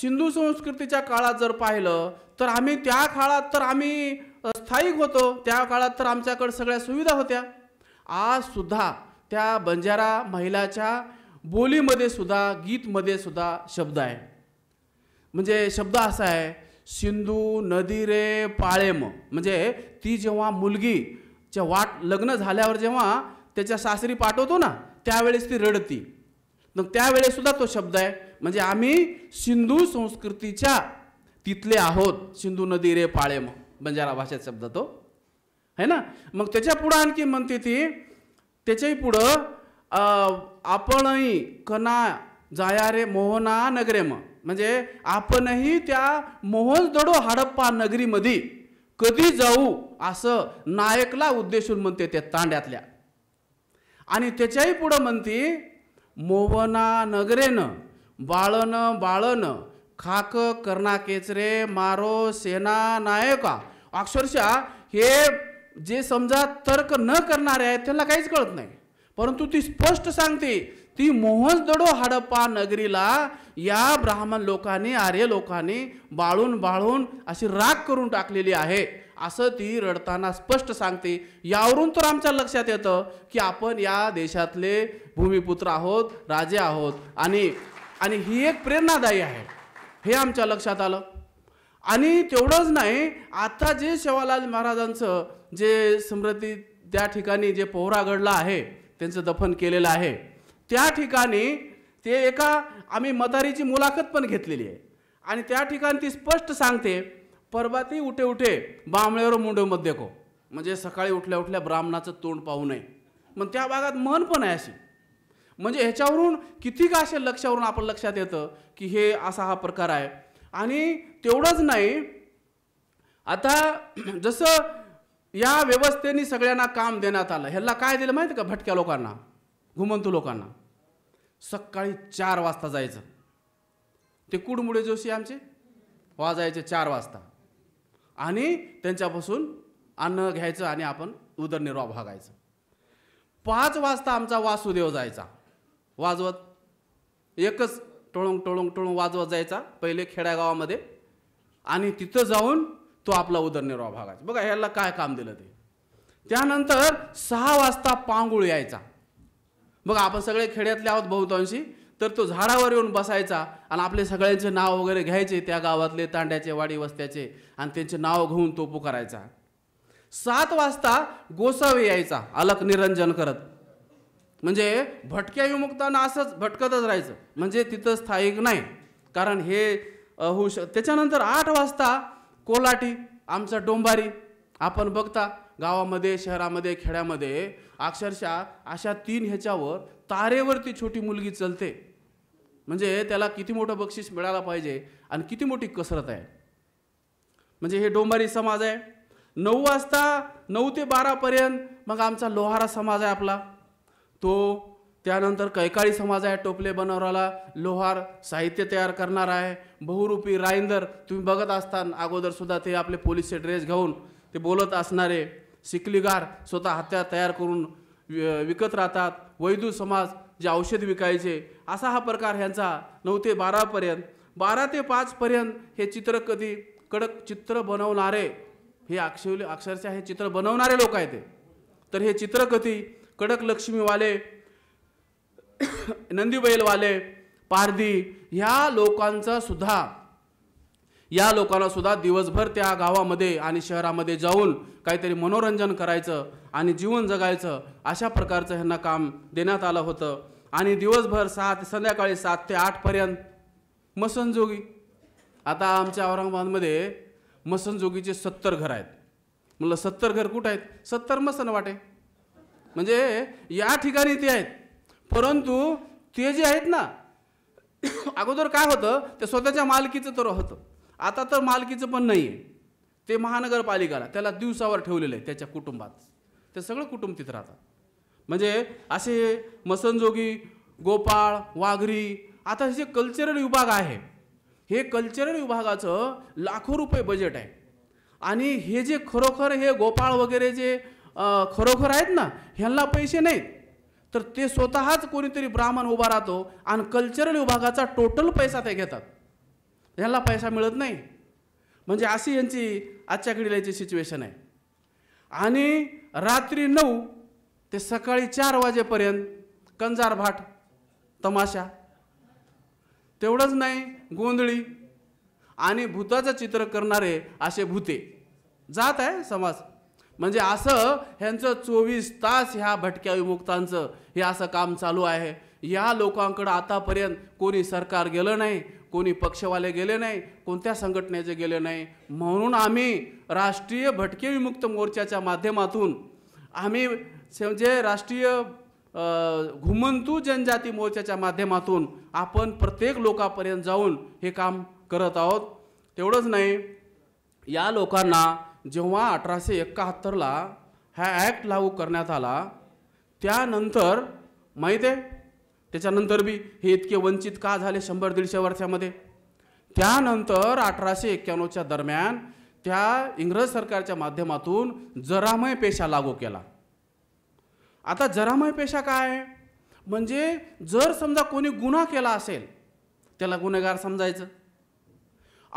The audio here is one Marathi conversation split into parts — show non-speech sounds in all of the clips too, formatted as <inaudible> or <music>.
सिंधू संस्कृतीच्या काळात जर पाहिलं तर आम्ही त्या काळात तर आम्ही स्थायिक होतो त्या काळात तर आमच्याकडे सगळ्या सुविधा होत्या आज सुद्धा त्या बंजारा महिलाच्या बोलीमध्ये सुद्धा गीतमध्ये सुद्धा शब्द आहे म्हणजे शब्द असा आहे सिंधू नदी रे पाळेम म्हणजे ती जेव्हा मुलगी वाट लग्न झाल्यावर जेव्हा त्याच्या सासरी पाठवतो ना त्यावेळेस ती रडती मग त्यावेळेस सुद्धा तो शब्द आहे म्हणजे आम्ही सिंधू संस्कृतीच्या तिथले आहोत सिंधू नदी रे पाळे मग बंजारा भाषेत शब्द तो है ना मग त्याच्या पुढं आणखी म्हणते ती त्याच्याही पुढं आपणही कना जाया रे मोहना नगरे मग म्हणजे आपणही त्या मोहनदडो हडप्पा नगरीमध्ये कधी जाऊ असं नायकला उद्देशून म्हणते त्या तांड्यातल्या आणि त्याच्याही पुढं म्हणते मोहना नगरेनं बाळन बाळन खाक कर्णा केचरे मारो सेना नायका अक्षरशः हे जे समजा तर्क न करणारे आहेत त्यांना काहीच कळत नाही परंतु ती स्पष्ट सांगते ती दडो हाडप्पा नगरीला या ब्राह्मण लोकांनी आर्य लोकांनी बाळून बाळून अशी राग करून टाकलेली आहे असं ती रडताना स्पष्ट सांगते यावरून तर आमच्या लक्षात येतं की आपण या देशातले भूमिपुत्र आहोत राजे आहोत आणि आणि ही एक प्रेरणादायी आहे हे आमच्या लक्षात आलं आणि तेवढंच नाही आता जे शेवालाल महाराजांचं जे स्मृती त्या ठिकाणी जे पोहरा घडला आहे त्यांचं दफन केलेलं आहे त्या ठिकाणी ते एका आम्ही मतारीची मुलाखत पण घेतलेली आहे आणि त्या ठिकाणी ती स्पष्ट सांगते परबाती उठे उठे बांबळेवर मुंडेमध्ये को म्हणजे सकाळी उठल्या उठल्या ब्राह्मणाचं तोंड पाहू नये मग त्या भागात मन पण आहे अशी म्हणजे ह्याच्यावरून किती का असे लक्षावरून आपण लक्षात येतं की हे असा हा प्रकार आहे आणि तेवढंच नाही आता जसं या व्यवस्थेने सगळ्यांना काम देण्यात आलं ह्याला काय दिलं माहिती का भटक्या लोकांना घुमंतू लोकांना सकाळी चार वाजता जायचं ते कुडमुडे जोशी आमचे वाजायचे चार वाजता आणि त्यांच्यापासून अन्न घ्यायचं आणि आपण उदरनिर्वाह भागायचं पाच वाजता आमचा वासुदेव जायचा वाजवत एकच टोळंग टोळंग टोळंग वाजवत जायचा पहिले खेड्यागावामध्ये आणि तिथं जाऊन तो आपला उदरनिर्वाह भागायचा बघा ह्याला काय काम दिलं ते त्यानंतर सहा वाजता पांगुळ यायचा बघा आपण सगळे खेड्यातले आहोत बहुतांशी तर तो झाडावर येऊन बसायचा आणि आपले सगळ्यांचे नाव वगैरे घ्यायचे त्या गावातले तांड्याचे वाडी वस्त्याचे आणि त्यांचे नाव घेऊन तो पुकारायचा सात वाजता गोसावे यायचा अलक निरंजन करत म्हणजे भटक्या विमुक्ताना असंच भटकतच राहायचं म्हणजे तिथं स्थायिक नाही कारण हे होऊ शक त्याच्यानंतर आठ वाजता कोलाटी आमचा डोंबारी आपण बघता गावामध्ये शहरामध्ये खेड्यामध्ये अक्षरशः अशा तीन ह्याच्यावर तारेवरती छोटी मुलगी चलते म्हणजे त्याला किती मोठं बक्षीस मिळायला पाहिजे आणि किती मोठी कसरत आहे म्हणजे हे डोंबारी समाज आहे नऊ वाजता नऊ ते बारापर्यंत मग आमचा लोहारा समाज आहे आपला तो त्यानंतर कैकाळी समाज आहे टोपले बनवराला लोहार साहित्य तयार करणार आहे बहुरूपी राईंदर तुम्ही बघत असताना अगोदरसुद्धा ते आपले पोलिसचे ड्रेस घेऊन ते बोलत असणारे सिकलीगार स्वतः हत्या तयार करून विकत राहतात वैदू समाज जे औषध विकायचे असा हा प्रकार ह्यांचा नऊ ते बारापर्यंत बारा ते पाचपर्यंत हे चित्र कधी कडक चित्र बनवणारे हे अक्षवले अक्षरशः हे चित्र बनवणारे लोक आहेत ते तर हे चित्रकथी कडक लक्ष्मीवाले नंदीबैलवाले पारधी ह्या लोकांचा सुद्धा या लोकांना सुद्धा दिवसभर त्या गावामध्ये आणि शहरामध्ये जाऊन काहीतरी मनोरंजन करायचं आणि जीवन जगायचं अशा प्रकारचं ह्यांना काम देण्यात आलं होतं आणि दिवसभर सात ते संध्याकाळी सात ते आठपर्यंत मसनजोगी आता आमच्या औरंगाबादमध्ये मसनजोगीचे सत्तर घर आहेत म्हटलं सत्तर घर कुठं आहेत सत्तर मसन वाटे म्हणजे या ठिकाणी ते आहेत परंतु ते जे आहेत ना <coughs> अगोदर काय होतं ते स्वतःच्या मालकीचं तर होतं आता तर मालकीचं पण नाही आहे ते महानगरपालिकाला त्याला दिवसावर ठेवलेलं आहे त्याच्या कुटुंबात ते सगळं कुटुंब तिथं राहतात म्हणजे असे मसनजोगी गोपाळ वाघरी आता हे जे कल्चरल विभाग आहे हे कल्चरल विभागाचं लाखो रुपये बजेट आहे आणि हे जे खरोखर हे गोपाळ वगैरे जे खरोखर आहेत ना ह्यांना पैसे नाहीत तर ते स्वतःच कोणीतरी ब्राह्मण उभा राहतो आणि कल्चरल विभागाचा टोटल पैसा ते घेतात ह्यांना पैसा मिळत नाही म्हणजे अशी यांची आजच्या घडीला याची सिच्युएशन आहे आणि रात्री नऊ ते सकाळी चार वाजेपर्यंत कंजार भाट तमाशा तेवढंच नाही गोंधळी आणि भूताचं चित्र करणारे असे भूते जात आहे समाज म्हणजे असं ह्यांचं चोवीस तास ह्या भटक्या विमुक्तांचं हे असं काम चालू आहे या लोकांकडं आतापर्यंत कोणी सरकार गेलं नाही कोणी पक्षवाले गेले नाही कोणत्या संघटनेचे गेले नाही म्हणून आम्ही राष्ट्रीय भटके विमुक्त मोर्चाच्या माध्यमातून आम्ही जे राष्ट्रीय घुमंतू जनजाती मोर्चाच्या माध्यमातून आपण प्रत्येक लोकापर्यंत जाऊन हे काम करत आहोत तेवढंच नाही या लोकांना जेव्हा अठराशे एकाहत्तरला हा ॲक्ट लागू करण्यात आला त्यानंतर माहीत आहे त्याच्यानंतर बी हे इतके वंचित का झाले शंभर दीडशे वर्षामध्ये त्यानंतर अठराशे एक्क्याण्णवच्या दरम्यान त्या इंग्रज सरकारच्या माध्यमातून जरामय पेशा लागू केला आता जरामय पेशा काय म्हणजे जर समजा कोणी गुन्हा केला असेल त्याला गुन्हेगार समजायचं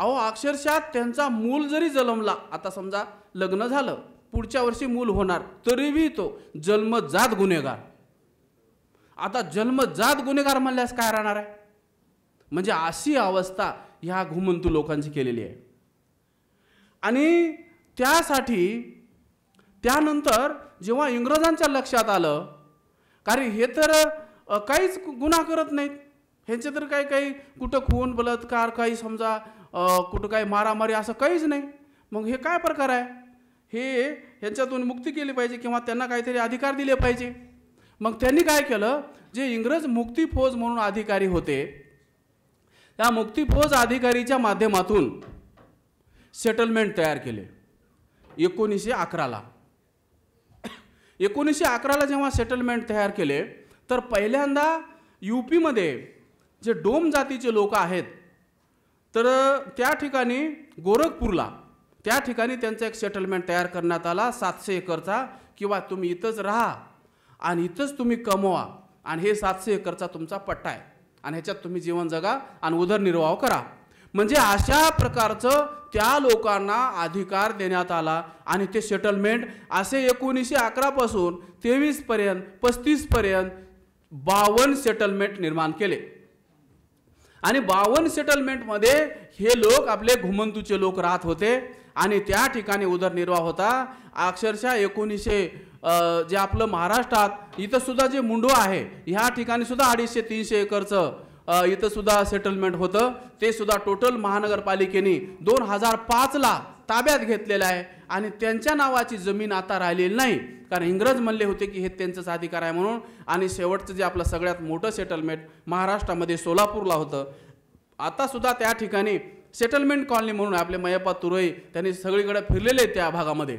अहो अक्षरशः त्यांचा मूल जरी जन्मला आता समजा लग्न झालं पुढच्या वर्षी मूल होणार तरीही तो जन्मजात गुन्हेगार आता जन्मजात गुन्हेगार म्हणल्यास काय राहणार आहे म्हणजे अशी अवस्था ह्या घुमंतू लोकांची केलेली आहे आणि त्यासाठी त्यानंतर जेव्हा इंग्रजांच्या लक्षात आलं कारण हे तर काहीच गुन्हा करत नाहीत ह्यांचे तर काही काही कुठं खून बलात्कार काही समजा कुठं काय मारामारी असं काहीच नाही मग हे काय प्रकार आहे हे यांच्यातून मुक्ती केली पाहिजे किंवा त्यांना काहीतरी अधिकार दिले पाहिजे मग त्यांनी काय केलं जे इंग्रज मुक्ती फौज म्हणून अधिकारी होते त्या मुक्ती फौज अधिकारीच्या माध्यमातून सेटलमेंट तयार केले एकोणीसशे अकराला एकोणीसशे अकराला जेव्हा सेटलमेंट तयार केले तर पहिल्यांदा यू पीमध्ये जे डोम जातीचे लोक आहेत तर त्या ठिकाणी गोरखपूरला त्या ठिकाणी त्यांचा एक सेटलमेंट तयार करण्यात आला सातशे एकरचा किंवा तुम्ही इथंच राहा आणि इथंच तुम्ही कमवा आणि हे सातशे एकरचा तुमचा पट्टा आहे आणि ह्याच्यात तुम्ही जीवन जगा आणि उदरनिर्वाह करा म्हणजे अशा प्रकारचं त्या लोकांना अधिकार देण्यात आला आणि ते सेटलमेंट असे एकोणीसशे अकरापासून तेवीसपर्यंत पस्तीसपर्यंत बावन्न सेटलमेंट निर्माण केले आणि बावन सेटलमेंटमध्ये हे लोक आपले घुमंतूचे लोक राहत होते आणि त्या ठिकाणी उदरनिर्वाह होता अक्षरशः एकोणीसशे जे आपलं महाराष्ट्रात इथं सुद्धा जे मुंडो आहे ह्या ठिकाणी सुद्धा अडीचशे तीनशे एकरचं इथं सुद्धा सेटलमेंट होतं ते सुद्धा टोटल महानगरपालिकेने दोन हजार पाचला ताब्यात घेतलेलं आहे आणि त्यांच्या नावाची जमीन आता राहिलेली नाही कारण इंग्रज म्हणले होते की हे त्यांचाच अधिकार आहे म्हणून आणि शेवटचं जे आपलं सगळ्यात मोठं सेटलमेंट महाराष्ट्रामध्ये सोलापूरला होतं आतासुद्धा त्या ठिकाणी सेटलमेंट कॉलनी म्हणून आपले मयप्पा तुरई त्यांनी सगळीकडे फिरलेले त्या भागामध्ये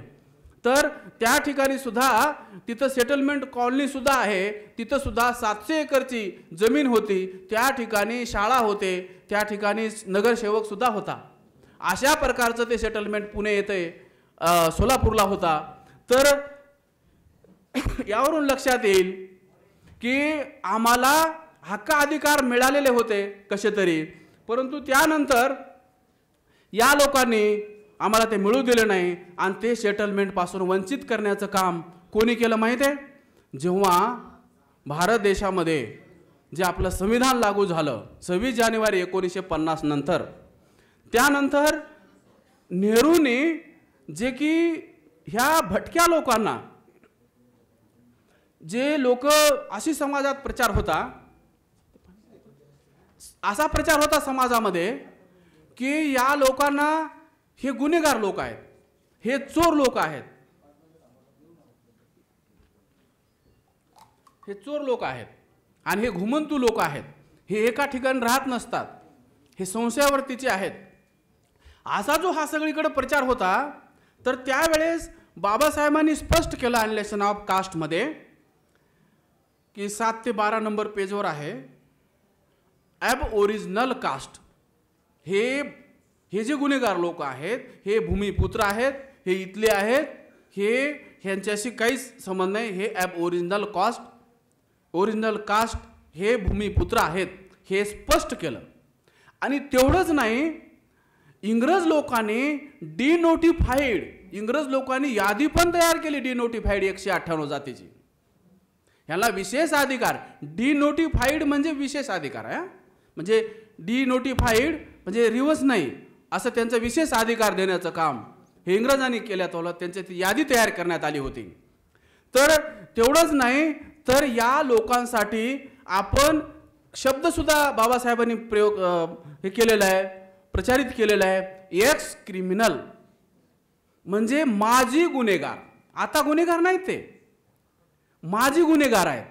तर त्या ठिकाणी सुद्धा तिथं सेटलमेंट कॉलनी सुद्धा आहे सुद्धा सातशे एकरची जमीन होती त्या ठिकाणी शाळा होते त्या ठिकाणी नगरसेवक सुद्धा होता अशा प्रकारचं ते सेटलमेंट पुणे येते सोलापूरला होता तर यावरून लक्षात येईल की आम्हाला हक्क अधिकार मिळालेले होते कसे तरी परंतु त्यानंतर या लोकांनी आम्हाला ते मिळू दिले नाही आणि ते सेटलमेंटपासून वंचित करण्याचं काम कोणी केलं माहीत आहे जेव्हा भारत देशामध्ये जे आपलं संविधान लागू झालं सव्वीस जानेवारी एकोणीसशे पन्नास नंतर त्यानंतर नेहरूने जे की ह्या भटक्या लोकांना जे लोक अशी समाजात प्रचार होता असा प्रचार होता समाजामध्ये की या लोकांना हे गुन्हेगार लोक आहेत हे चोर लोक आहेत हे चोर लोक आहेत आणि हे घुमंतू लोक आहेत हे एका ठिकाणी राहत नसतात हे संशयावरतीचे आहेत असा जो हा सगळीकडे प्रचार होता तर त्यावेळेस बाबासाहेबांनी स्पष्ट केलं अनलेशन ऑफ कास्टमध्ये की सात ते बारा नंबर पेजवर आहे ॲब ओरिजिनल कास्ट हे हे जे गुन्हेगार लोक आहेत हे भूमिपुत्र आहेत हे इथले आहेत हे ह्यांच्याशी काहीच संबंध नाही हे ॲब ओरिजिनल कास्ट ओरिजिनल कास्ट हे भूमिपुत्र आहेत हे स्पष्ट केलं आणि तेवढंच नाही इंग्रज लोकांनी डी नोटिफाईड इंग्रज लोकांनी यादी पण तयार केली डी नोटिफाईड एकशे अठ्ठ्याण्णव जातीची ह्याला विशेष अधिकार डी नोटिफाईड म्हणजे विशेष अधिकार आहे म्हणजे नोटिफाईड म्हणजे रिव्हर्स नाही असं त्यांचा विशेष अधिकार देण्याचं काम हे इंग्रजांनी केल्यात होलं त्यांची ती यादी तयार करण्यात आली होती तर तेवढंच नाही तर या लोकांसाठी आपण शब्दसुद्धा बाबासाहेबांनी प्रयोग हे केलेला आहे प्रचारित केलेलं आहे एक्स क्रिमिनल म्हणजे माजी गुन्हेगार आता गुन्हेगार नाही ते माजी गुन्हेगार आहे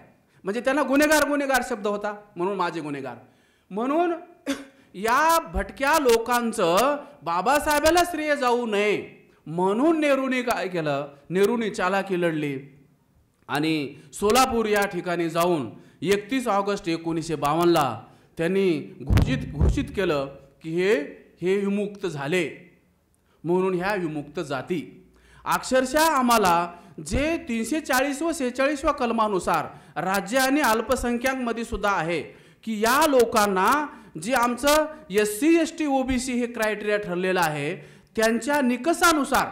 म्हणजे त्यांना गुन्हेगार गुन्हेगार शब्द होता म्हणून माझे गुन्हेगार म्हणून <clears throat> या भटक्या लोकांचं बाबासाहेबाला श्रेय जाऊ नये म्हणून नेहरूने काय केलं नेहरूने चालाकी लढली आणि सोलापूर या ठिकाणी जाऊन एकतीस ऑगस्ट एकोणीसशे बावन्नला त्यांनी घोषित घोषित केलं की हे हे विमुक्त झाले म्हणून ह्या विमुक्त जाती अक्षरशः आम्हाला जे तीनशे चाळीस व व कलमानुसार राज्य आणि अल्पसंख्याकमध्ये सुद्धा आहे की या लोकांना जे आमचं S C S T OBC हे क्रायटेरिया ठरलेलं आहे त्यांच्या निकषानुसार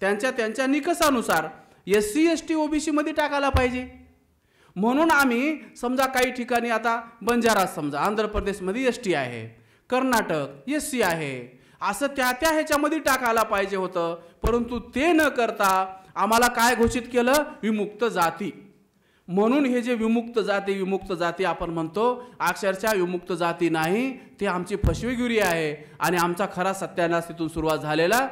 त्यांच्या त्यांच्या निकषानुसार एस सी एस टी सीमध्ये टाकायला पाहिजे म्हणून आम्ही समजा काही ठिकाणी आता बंजारा समजा आंध्र प्रदेशमध्ये एस टी आहे कर्नाटक एस सी आहे असं त्या त्या ह्याच्यामध्ये टाकायला पाहिजे होतं परंतु ते न करता आम्हाला काय घोषित केलं विमुक्त जाती म्हणून हे जे विमुक्त जाती विमुक्त जाती आपण म्हणतो अक्षरशः विमुक्त जाती नाही ते आमची फसवेगिरी आहे आणि आमचा खरा सत्यानाश तिथून सुरुवात झालेला